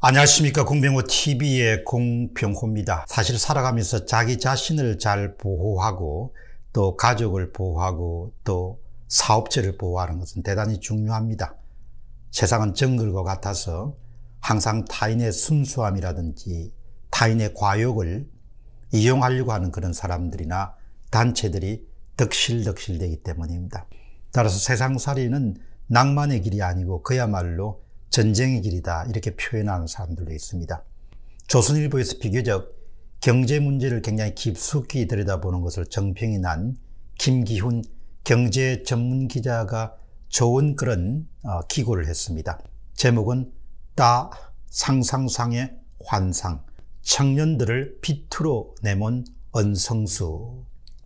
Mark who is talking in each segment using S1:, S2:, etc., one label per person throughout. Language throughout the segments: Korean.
S1: 안녕하십니까 공병호TV의 공병호입니다. 사실 살아가면서 자기 자신을 잘 보호하고 또 가족을 보호하고 또 사업체를 보호하는 것은 대단히 중요합니다. 세상은 정글과 같아서 항상 타인의 순수함이라든지 타인의 과욕을 이용하려고 하는 그런 사람들이나 단체들이 득실득실되기 때문입니다. 따라서 세상살이는 낭만의 길이 아니고 그야말로 전쟁의 길이다 이렇게 표현하는 사람들도 있습니다. 조선일보에서 비교적 경제 문제를 굉장히 깊숙이 들여다보는 것을 정평이 난 김기훈 경제 전문 기자가 좋은 그런 어, 기고를 했습니다. 제목은 따 상상상의 환상 청년들을 빛으로 내몬 언성수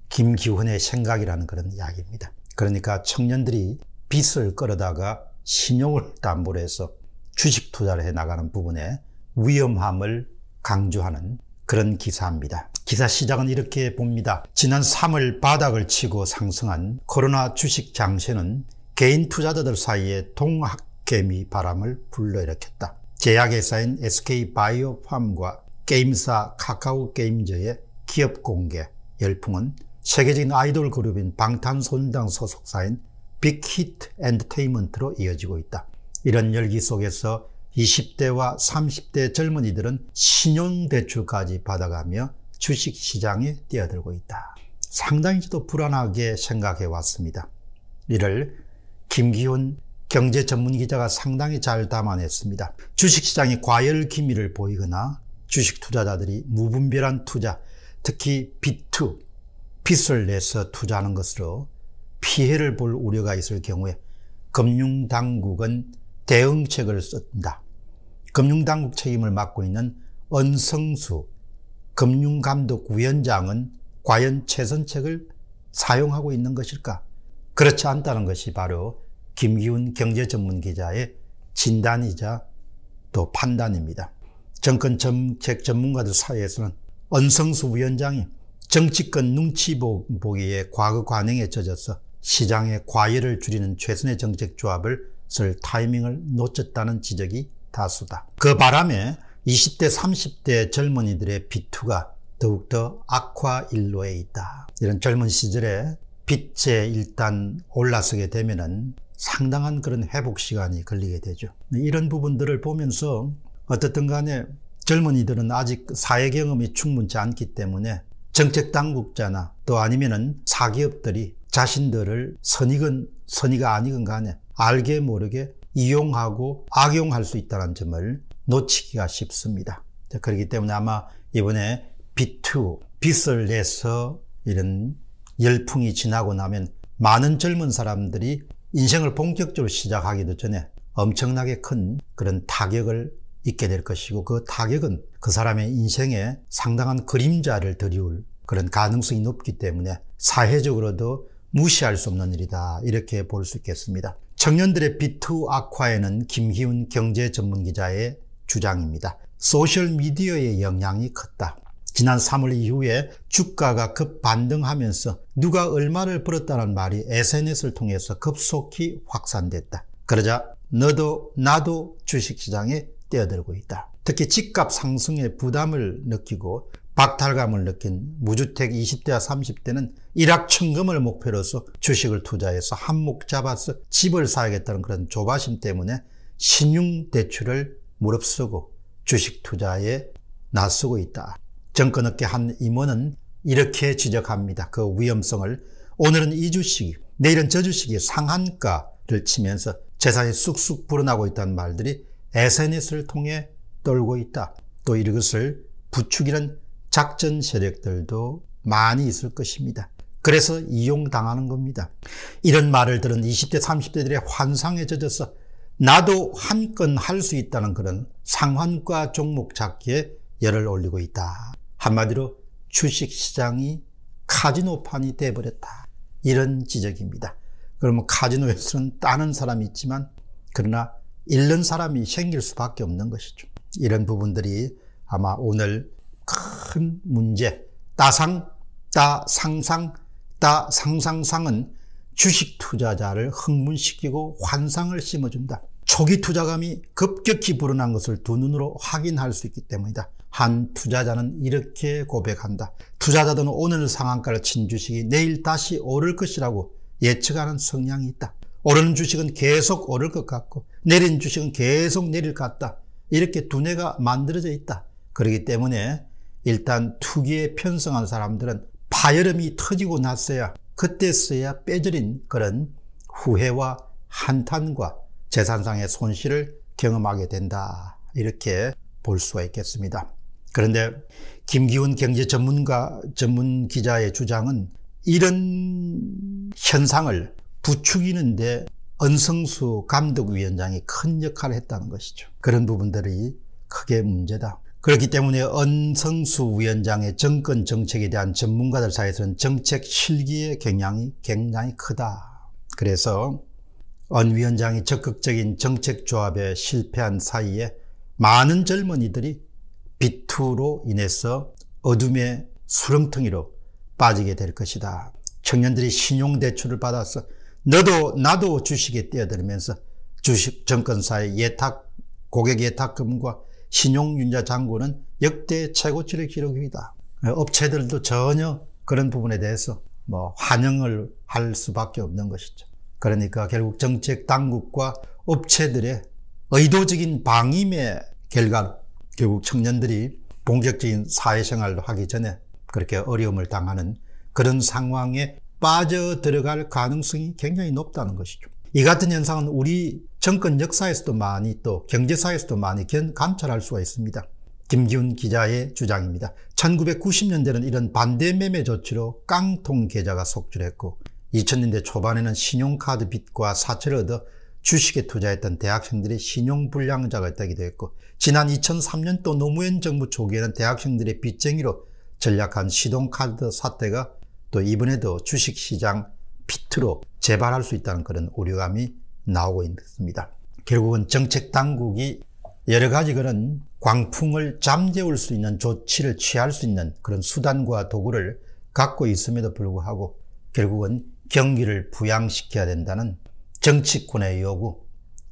S1: 김기훈의 생각이라는 그런 이야기입니다. 그러니까 청년들이 빛을 끌어다가 신용을 담보로 해서 주식 투자를 해 나가는 부분에 위험함을 강조하는 그런 기사입니다. 기사 시작은 이렇게 봅니다. 지난 3월 바닥을 치고 상승한 코로나 주식 장세는 개인 투자자들 사이에 동학개미 바람을 불러일으켰다. 제약회사인 SK바이오팜과 게임사 카카오게임즈의 기업 공개 열풍은 세계적인 아이돌 그룹인 방탄소년단 소속사인 빅히트 엔터테인먼트로 이어지고 있다. 이런 열기 속에서 20대와 30대 젊은이들은 신용대출까지 받아가며 주식시장에 뛰어들고 있다. 상당히도 불안하게 생각해 왔습니다. 이를 김기훈 경제 전문 기자가 상당히 잘 담아냈습니다. 주식시장이 과열 기미를 보이거나 주식 투자자들이 무분별한 투자, 특히 빚투, 빚을 내서 투자하는 것으로 피해를 볼 우려가 있을 경우에 금융당국은 대응책을 쓴다. 금융당국 책임을 맡고 있는 은성수 금융감독위원장은 과연 최선책을 사용하고 있는 것일까? 그렇지 않다는 것이 바로 김기훈 경제전문기자의 진단이자 또 판단입니다. 정권 정책 전문가들 사이에서는 은성수 위원장이 정치권 눈치 보기에 과거 관행에 젖어서 시장의 과열을 줄이는 최선의 정책 조합을 쓸 타이밍을 놓쳤다는 지적이 다수다. 그 바람에 20대, 30대 젊은이들의 비투가 더욱더 악화 일로에 있다. 이런 젊은 시절에 빛에 일단 올라서게 되면은 상당한 그런 회복 시간이 걸리게 되죠. 이런 부분들을 보면서 어떻든 간에 젊은이들은 아직 사회 경험이 충분치 않기 때문에 정책 당국자나 또 아니면은 사기업들이 자신들을 선익은 선이가 아니건 간에 알게 모르게 이용하고 악용할 수 있다는 점을 놓치기가 쉽습니다. 그렇기 때문에 아마 이번에 B2, 빚을 내서 이런 열풍이 지나고 나면 많은 젊은 사람들이 인생을 본격적으로 시작하기도 전에 엄청나게 큰 그런 타격을 있게 될 것이고 그 타격은 그 사람의 인생에 상당한 그림자를 드리울 그런 가능성이 높기 때문에 사회적으로도 무시할 수 없는 일이다. 이렇게 볼 수 있겠습니다. 청년들의 비투 악화에는 김희훈 경제 전문 기자의 주장입니다. 소셜미디어의 영향이 컸다. 지난 3월 이후에 주가가 급반등하면서 누가 얼마를 벌었다는 말이 SNS를 통해서 급속히 확산됐다. 그러자 너도 나도 주식시장에 뛰어들고 있다. 특히 집값 상승에 부담을 느끼고 박탈감을 느낀 무주택 20대와 30대는 1억 천금을 목표로서 주식을 투자해서 한몫 잡아서 집을 사야겠다는 그런 조바심 때문에 신용대출을 무릅쓰고 주식 투자에 나서고 있다. 정권업계 한 임원은 이렇게 지적합니다. 그 위험성을 오늘은 이 주식, 이 내일은 저 주식이 상한가를 치면서 재산이 쑥쑥 불어나고 있다는 말들이 SNS를 통해 떨고 있다. 또 이것을 부추기는 작전 세력들도 많이 있을 것입니다. 그래서 이용당하는 겁니다. 이런 말을 들은 20대, 30대들의 환상에 젖어서 나도 한 건 할 수 있다는 그런 상환과 종목 잡기에 열을 올리고 있다. 한마디로 주식시장이 카지노판이 돼버렸다. 이런 지적입니다. 그러면 카지노에서는 따는 사람이 있지만 그러나 잃는 사람이 생길 수밖에 없는 것이죠. 이런 부분들이 아마 오늘 큰 문제. 따상, 따상상, 따상상상은 주식 투자자를 흥분시키고 환상을 심어준다. 초기 투자감이 급격히 불어난 것을 두 눈으로 확인할 수 있기 때문이다. 한 투자자는 이렇게 고백한다. 투자자들은 오늘 상한가를 친 주식이 내일 다시 오를 것이라고 예측하는 성향이 있다. 오르는 주식은 계속 오를 것 같고 내린 주식은 계속 내릴 것 같다. 이렇게 두뇌가 만들어져 있다. 그렇기 때문에 일단 투기에 편성한 사람들은 파열음이 터지고 났어야 그때서야 빼들인 그런 후회와 한탄과 재산상의 손실을 경험하게 된다. 이렇게 볼 수가 있겠습니다. 그런데 김기훈 경제 전문가, 전문 기자의 주장은 이런 현상을 부추기는데 은성수 감독위원장이 큰 역할을 했다는 것이죠. 그런 부분들이 크게 문제다. 그렇기 때문에 언성수 위원장의 정권 정책에 대한 전문가들 사이에서는 정책 실기의 경향이 굉장히 크다. 그래서 언 위원장이 적극적인 정책 조합에 실패한 사이에 많은 젊은이들이 비투로 인해서 어둠의 수렁텅이로 빠지게 될 것이다. 청년들이 신용대출을 받아서 너도 나도 주식에 뛰어들면서 주식 정권사의 예탁 고객 예탁금과 신용윤자장고는 역대 최고치를 기록이다. 업체들도 전혀 그런 부분에 대해서 뭐 환영을 할 수밖에 없는 것이죠. 그러니까 결국 정책 당국과 업체들의 의도적인 방임의 결과로 결국 청년들이 본격적인 사회생활을 하기 전에 그렇게 어려움을 당하는 그런 상황에 빠져 들어갈 가능성이 굉장히 높다는 것이죠. 이 같은 현상은 우리 정권 역사에서도 많이 또 경제사에서도 많이 관찰할 수가 있습니다. 김기훈 기자의 주장입니다. 1990년대는 이런 반대 매매 조치로 깡통 계좌가 속출했고 2000년대 초반에는 신용카드 빚과 사채를 얻어 주식에 투자했던 대학생들이 신용불량자가 되기도 했고 지난 2003년 도 노무현 정부 초기에는 대학생들의 빚쟁이로 전략한 시동카드 사태가 또 이번에도 주식시장 비트로 재발할 수 있다는 그런 우려감이 나오고 있습니다. 결국은 정책 당국이 여러 가지 그런 광풍을 잠재울 수 있는 조치를 취할 수 있는 그런 수단과 도구를 갖고 있음에도 불구하고 결국은 경기를 부양시켜야 된다는 정치권의 요구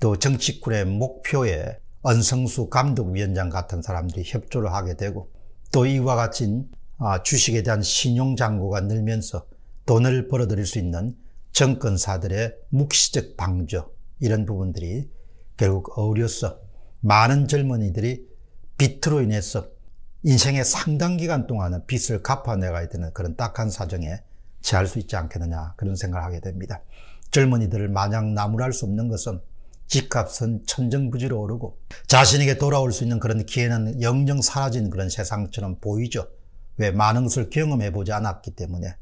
S1: 또 정치권의 목표에 언성수 감독위원장 같은 사람들이 협조를 하게 되고 또 이와 같은 아, 주식에 대한 신용장고가 늘면서 돈을 벌어들일 수 있는 정권사들의 묵시적 방조 이런 부분들이 결국 어우려서 많은 젊은이들이 빚으로 인해서 인생의 상당 기간 동안은 빚을 갚아내가야 되는 그런 딱한 사정에 처할 수 있지 않겠느냐 그런 생각을 하게 됩니다. 젊은이들을 마냥 나무랄 수 없는 것은 집값은 천정부지로 오르고 자신에게 돌아올 수 있는 그런 기회는 영영 사라진 그런 세상처럼 보이죠. 왜 많은 것을 경험해 보지 않았기 때문에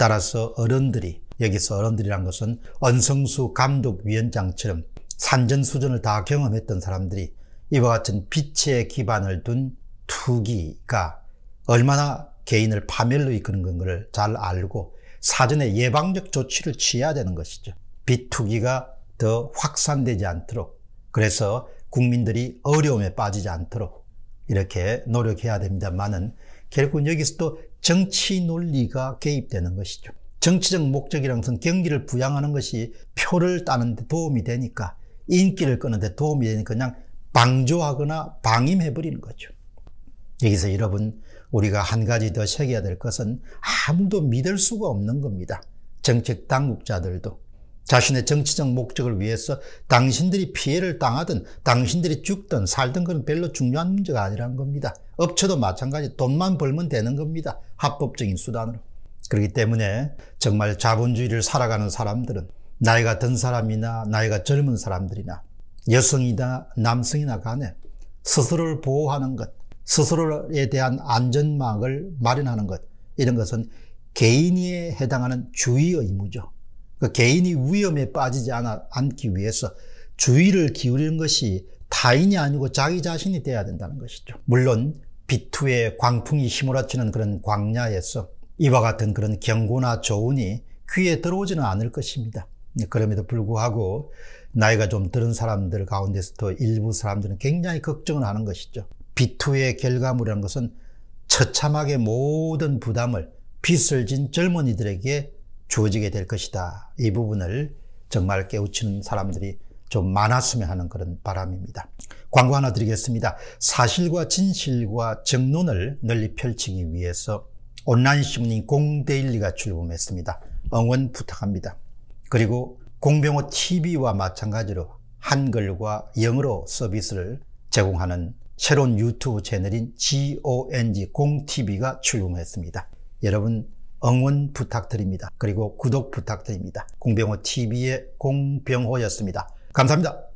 S1: 따라서 어른들이 여기서 어른들이란 것은 언성수 감독위원장처럼 산전수전을 다 경험했던 사람들이 이와 같은 빛의 기반을 둔 투기가 얼마나 개인을 파멸로 이끄는 건가를 잘 알고 사전에 예방적 조치를 취해야 되는 것이죠. 비투기가 더 확산되지 않도록 그래서 국민들이 어려움에 빠지지 않도록 이렇게 노력해야 됩니다만은 결국은 여기서 또 정치 논리가 개입되는 것이죠. 정치적 목적이란 것은 경기를 부양하는 것이 표를 따는 데 도움이 되니까 인기를 끄는 데 도움이 되니까 그냥 방조하거나 방임해버리는 거죠. 여기서 여러분 우리가 한 가지 더 새겨야 될 것은 아무도 믿을 수가 없는 겁니다. 정책 당국자들도 자신의 정치적 목적을 위해서 당신들이 피해를 당하든 당신들이 죽든 살든 그건 별로 중요한 문제가 아니라는 겁니다. 업체도 마찬가지 돈만 벌면 되는 겁니다. 합법적인 수단으로. 그렇기 때문에 정말 자본주의를 살아가는 사람들은 나이가 든 사람이나 나이가 젊은 사람들이나 여성이나 남성이나 간에 스스로를 보호하는 것, 스스로에 대한 안전망을 마련하는 것, 이런 것은 개인에 해당하는 주의 의무죠. 그 개인이 위험에 빠지지 않아, 않기 위해서 주의를 기울이는 것이 타인이 아니고 자기 자신이 돼야 된다는 것이죠. 물론 비투의 광풍이 휘몰아치는 그런 광야에서 이와 같은 그런 경고나 조언이 귀에 들어오지는 않을 것입니다. 네, 그럼에도 불구하고 나이가 좀 들은 사람들 가운데서도 일부 사람들은 굉장히 걱정을 하는 것이죠. 비투의 결과물이라는 것은 처참하게 모든 부담을 빚을 진 젊은이들에게 주어지게 될 것이다. 이 부분을 정말 깨우치는 사람들이 좀 많았으면 하는 그런 바람입니다. 광고 하나 드리겠습니다. 사실과 진실과 정론을 널리 펼치기 위해서 온라인 신문인 공데일리가 출범했습니다. 응원 부탁합니다. 그리고 공병호 TV와 마찬가지로 한글과 영어로 서비스를 제공하는 새로운 유튜브 채널인 GONG 공TV가 출범했습니다. 여러분 응원 부탁드립니다. 그리고 구독 부탁드립니다. 공병호 TV의 공병호였습니다. 감사합니다.